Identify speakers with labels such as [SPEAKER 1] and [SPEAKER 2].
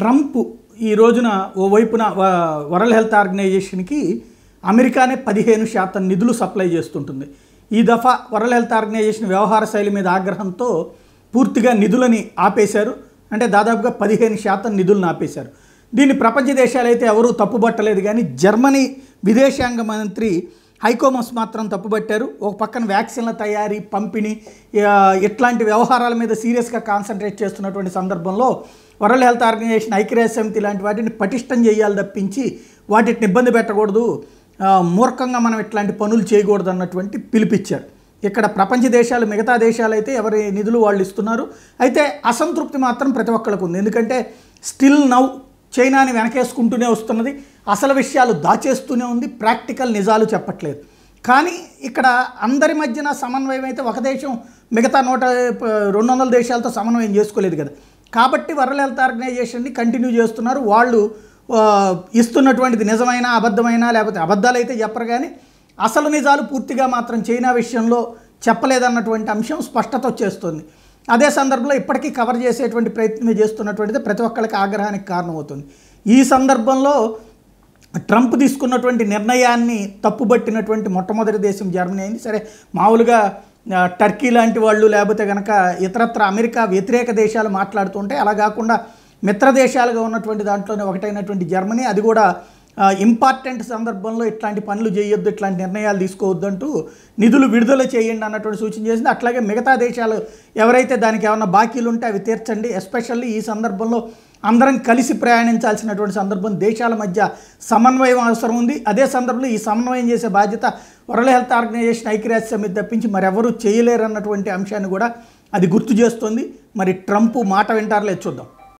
[SPEAKER 1] Trump ఈ రోజున ఓ వైపున వరల్డ్ హెల్త్ ఆర్గనైజేషన్కి అమెరికానే పదిహేను శాతం నిధులు సప్లై చేస్తుంటుంది ఈ దఫా వరల్డ్ హెల్త్ ఆర్గనైజేషన్ వ్యవహార శైలి మీద ఆగ్రహంతో పూర్తిగా నిధులని ఆపేశారు అంటే దాదాపుగా పదిహేను శాతం నిధులను ఆపేశారు దీన్ని ప్రపంచ దేశాలు అయితే ఎవరూ తప్పుబట్టలేదు కానీ జర్మనీ విదేశాంగ మంత్రి హైకోమస్ మాత్రం తప్పుబట్టారు ఒక పక్కన వ్యాక్సిన్ల తయారీ పంపిణీ ఇట్లాంటి వ్యవహారాల మీద సీరియస్గా కాన్సన్ట్రేట్ చేస్తున్నటువంటి సందర్భంలో వరల్డ్ హెల్త్ ఆర్గనైజేషన్ ఐక్యరాజ్య సమితి లాంటి వాటిని పటిష్టం చేయాలి తప్పించి వాటిని ఇబ్బంది పెట్టకూడదు మూర్ఖంగా మనం ఇట్లాంటి పనులు చేయకూడదు అన్నటువంటి పిలిపిచ్చారు ఇక్కడ ప్రపంచ దేశాలు మిగతా దేశాలు అయితే ఎవరి నిధులు వాళ్ళు ఇస్తున్నారు అయితే అసంతృప్తి మాత్రం ప్రతి ఒక్కరికి ఉంది ఎందుకంటే స్టిల్ నౌ చైనాని వెనకేసుకుంటూనే వస్తున్నది అసలు విషయాలు దాచేస్తూనే ఉంది ప్రాక్టికల్ నిజాలు చెప్పట్లేదు కానీ ఇక్కడ అందరి మధ్యన సమన్వయం అయితే ఒక దేశం మిగతా నూట రెండు వందల దేశాలతో సమన్వయం చేసుకోలేదు కదా కాబట్టి హెల్త్ ఆర్గనైజేషన్ని కంటిన్యూ చేస్తున్నారు వాళ్ళు ఇస్తున్నటువంటిది నిజమైనా అబద్ధమైనా లేకపోతే అబద్ధాలు అయితే చెప్పరు కానీ అసలు నిజాలు పూర్తిగా మాత్రం చైనా విషయంలో చెప్పలేదన్నటువంటి అంశం స్పష్టత వచ్చేస్తుంది అదే సందర్భంలో ఇప్పటికీ కవర్ చేసేటువంటి ప్రయత్నం చేస్తున్నటువంటిది ప్రతి ఒక్కరికి ఆగ్రహానికి కారణమవుతుంది ఈ సందర్భంలో ట్రంప్ తీసుకున్నటువంటి నిర్ణయాన్ని తప్పుబట్టినటువంటి మొట్టమొదటి దేశం జర్మనీ అయింది సరే మామూలుగా టర్కీ లాంటి వాళ్ళు లేకపోతే కనుక ఇతరత్ర అమెరికా వ్యతిరేక దేశాలు మాట్లాడుతుంటే అలా కాకుండా మిత్ర దేశాలుగా ఉన్నటువంటి దాంట్లోనే ఒకటైనటువంటి జర్మనీ అది కూడా ఇంపార్టెంట్ సందర్భంలో ఇట్లాంటి పనులు చేయొద్దు ఇట్లాంటి నిర్ణయాలు తీసుకోవద్దు అంటూ నిధులు విడుదల చేయండి అన్నటువంటి సూచన చేసింది అట్లాగే మిగతా దేశాలు ఎవరైతే దానికి ఏమైనా బాకీలు ఉంటే అవి తీర్చండి ఎస్పెషల్లీ ఈ సందర్భంలో అందరం కలిసి ప్రయాణించాల్సినటువంటి సందర్భం దేశాల మధ్య సమన్వయం అవసరం ఉంది అదే సందర్భంలో ఈ సమన్వయం చేసే బాధ్యత వరల్డ్ హెల్త్ ఆర్గనైజేషన్ ఐక్యరాజ్య సమితి తప్పించి మరెవరూ చేయలేరన్నటువంటి అంశాన్ని కూడా అది గుర్తు చేస్తుంది మరి ట్రంప్ మాట వింటారులే చూద్దాం